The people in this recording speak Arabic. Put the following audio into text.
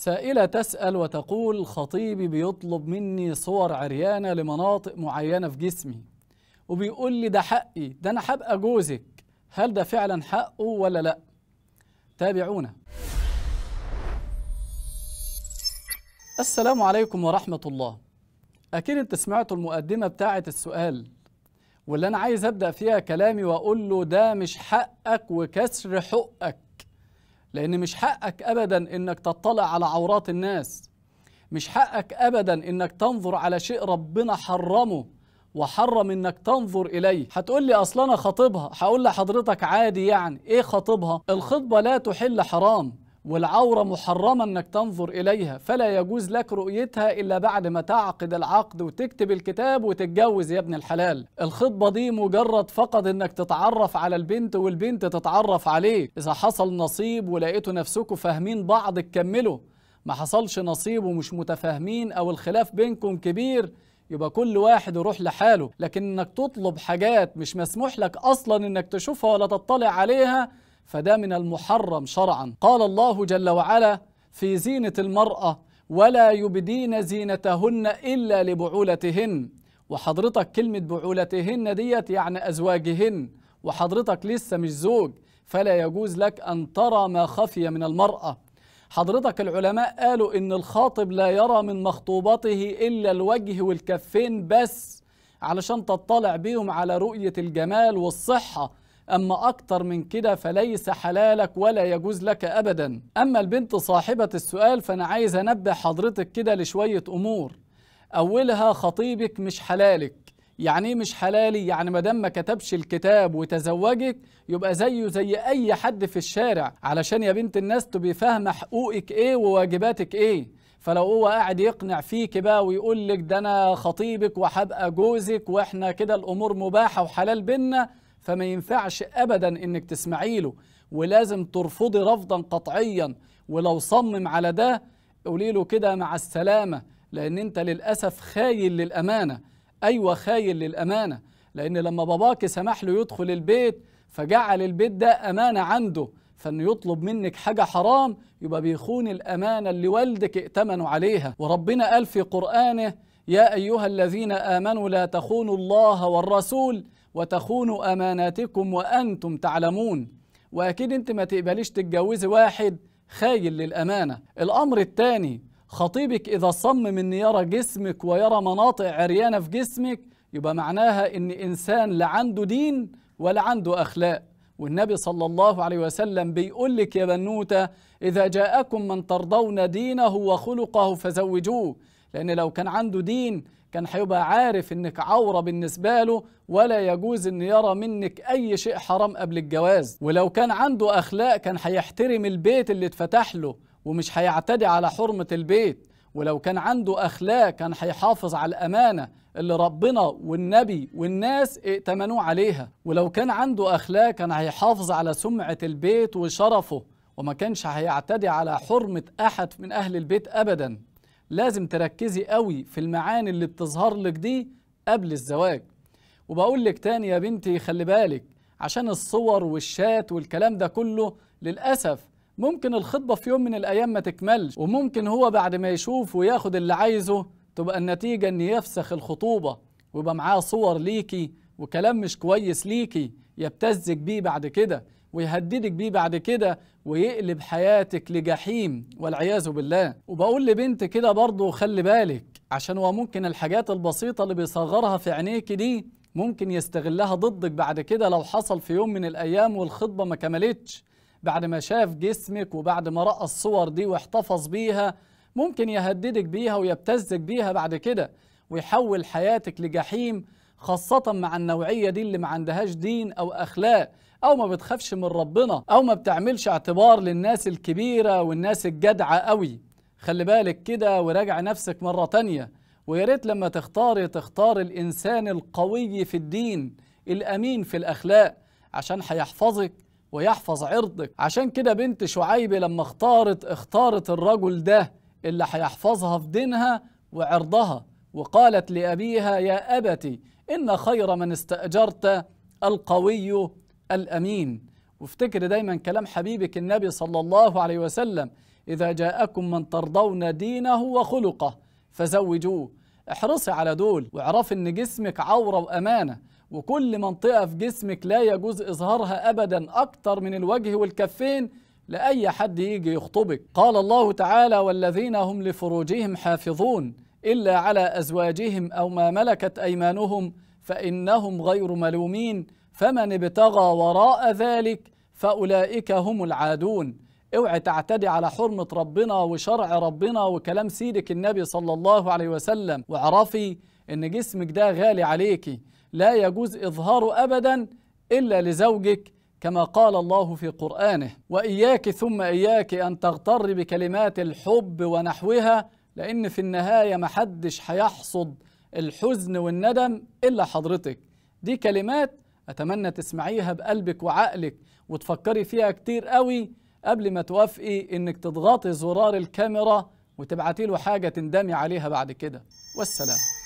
سائلة تسأل وتقول خطيبي بيطلب مني صور عريانة لمناطق معينة في جسمي وبيقول لي ده حقي ده أنا هبقى جوزك هل ده فعلا حقه ولا لأ؟ تابعونا السلام عليكم ورحمة الله أكيد أنت سمعتوا المقدمة بتاعة السؤال واللي أنا عايز أبدأ فيها كلامي وأقول له ده مش حقك وكسر حقك لأن مش حقك أبدا إنك تطلع على عورات الناس مش حقك أبدا إنك تنظر على شيء ربنا حرمه وحرم إنك تنظر إليه هتقول لي أصل أنا هقول لحضرتك عادي يعني إيه خطبها الخطبة لا تحل حرام والعورة محرمة أنك تنظر إليها فلا يجوز لك رؤيتها إلا بعد ما تعقد العقد وتكتب الكتاب وتتجوز يا ابن الحلال الخطبة دي مجرد فقط أنك تتعرف على البنت والبنت تتعرف عليك إذا حصل نصيب ولقيتوا نفسكم فاهمين بعض تكملوا ما حصلش نصيب ومش متفاهمين أو الخلاف بينكم كبير يبقى كل واحد يروح لحاله لكن انك تطلب حاجات مش مسموح لك اصلا انك تشوفها ولا تطلع عليها فده من المحرم شرعا قال الله جل وعلا في زينة المرأة ولا يبدين زينتهن إلا لبعولتهن وحضرتك كلمة بعولتهن ديت يعني أزواجهن وحضرتك لسه مش زوج فلا يجوز لك أن ترى ما خفي من المرأة حضرتك العلماء قالوا إن الخاطب لا يرى من مخطوبته إلا الوجه والكفين بس علشان تطلع بيهم على رؤية الجمال والصحة أما أكتر من كده فليس حلالك ولا يجوز لك أبدا أما البنت صاحبة السؤال فأنا عايز أنبه حضرتك كده لشوية أمور أولها خطيبك مش حلالك يعني ايه مش حلالي يعني ما دام ما كتبش الكتاب وتزوجك يبقى زيه زي اي حد في الشارع علشان يا بنت الناس تبقي فاهمه حقوقك ايه وواجباتك ايه فلو هو قاعد يقنع فيك بقى ويقول لك ده انا خطيبك وهبقى جوزك واحنا كده الامور مباحه وحلال بينا فما ينفعش ابدا انك تسمعي له ولازم ترفضي رفضا قطعيا ولو صمم على ده قولي له كده مع السلامه لان انت للاسف خايل للامانه ايوه خايل للامانه لان لما باباك سمح له يدخل البيت فجعل البيت ده امانه عنده فانه يطلب منك حاجه حرام يبقى بيخون الامانه اللي والدك ائتمنوا عليها وربنا قال في قرانه يا ايها الذين امنوا لا تخونوا الله والرسول وتخونوا اماناتكم وانتم تعلمون واكيد انت ما تقبليش تتجوزي واحد خايل للامانه الامر الثاني خطيبك اذا صمم ان يرى جسمك ويرى مناطق عريانه في جسمك يبقى معناها ان انسان لا عنده دين ولا عنده اخلاق والنبي صلى الله عليه وسلم بيقول لك يا بنوته اذا جاءكم من ترضون دينه وخلقه فزوجوه لان لو كان عنده دين كان هيبقى عارف انك عورة بالنسبة له ولا يجوز ان يرى منك اي شيء حرام قبل الجواز ولو كان عنده اخلاق كان هيحترم البيت اللي اتفتح له ومش هيعتدي على حرمة البيت ولو كان عنده اخلاق كان هيحافظ على الامانه اللي ربنا والنبي والناس ائتمنوا عليها ولو كان عنده اخلاق كان هيحافظ على سمعه البيت وشرفه وما كانش هيعتدي على حرمه احد من اهل البيت ابدا لازم تركزي قوي في المعاني اللي بتظهر لك دي قبل الزواج وبقول لك تاني يا بنتي خلي بالك عشان الصور والشات والكلام ده كله للأسف ممكن الخطبة في يوم من الأيام ما تكملش وممكن هو بعد ما يشوف وياخد اللي عايزه تبقى النتيجة إن يفسخ الخطوبة ويبقى معاه صور ليكي وكلام مش كويس ليكي يبتزك بيه بعد كده ويهددك بيه بعد كده ويقلب حياتك لجحيم والعياذ بالله وبقول لبنت كده برضه خلي بالك عشان هو ممكن الحاجات البسيطة اللي بيصغرها في عينيك دي ممكن يستغلها ضدك بعد كده لو حصل في يوم من الأيام والخطبة ما كملتش بعد ما شاف جسمك وبعد ما رأى الصور دي واحتفظ بيها ممكن يهددك بيها ويبتزك بيها بعد كده ويحول حياتك لجحيم خاصة مع النوعية دي اللي ما عندهاش دين أو أخلاق او ما بتخافش من ربنا او ما بتعملش اعتبار للناس الكبيره والناس الجدعه قوي خلي بالك كده وراجع نفسك مره تانيه ويريت لما تختار تختار الانسان القوي في الدين الامين في الاخلاق عشان هيحفظك ويحفظ عرضك عشان كده بنت شعيب لما اختارت اختارت الرجل ده اللي هيحفظها في دينها وعرضها وقالت لأبيها يا أبت إن خير من استأجرت القوي الأمين وافتكر دايما كلام حبيبك النبي صلى الله عليه وسلم إذا جاءكم من ترضون دينه وخلقه فزوجوه احرصي على دول واعرفي ان جسمك عورة وأمانة وكل منطقة في جسمك لا يجوز إظهارها أبدا أكتر من الوجه والكفين لأي حد يجي يخطبك قال الله تعالى والذين هم لفروجهم حافظون إلا على أزواجهم أو ما ملكت أيمانهم فإنهم غير ملومين فمن ابتغى وراء ذلك فأولئك هم العادون اوعي تعتدي على حرمة ربنا وشرع ربنا وكلام سيدك النبي صلى الله عليه وسلم واعرفي ان جسمك ده غالي عليك لا يجوز اظهاره ابدا الا لزوجك كما قال الله في قرآنه وإياك ثم إياك أن تغتر بكلمات الحب ونحوها لأن في النهاية محدش هيحصد الحزن والندم إلا حضرتك دي كلمات أتمنى تسمعيها بقلبك وعقلك وتفكري فيها كتير قوي قبل ما توافقي إنك تضغطي زرار الكاميرا وتبعتي له حاجة تندمي عليها بعد كده والسلام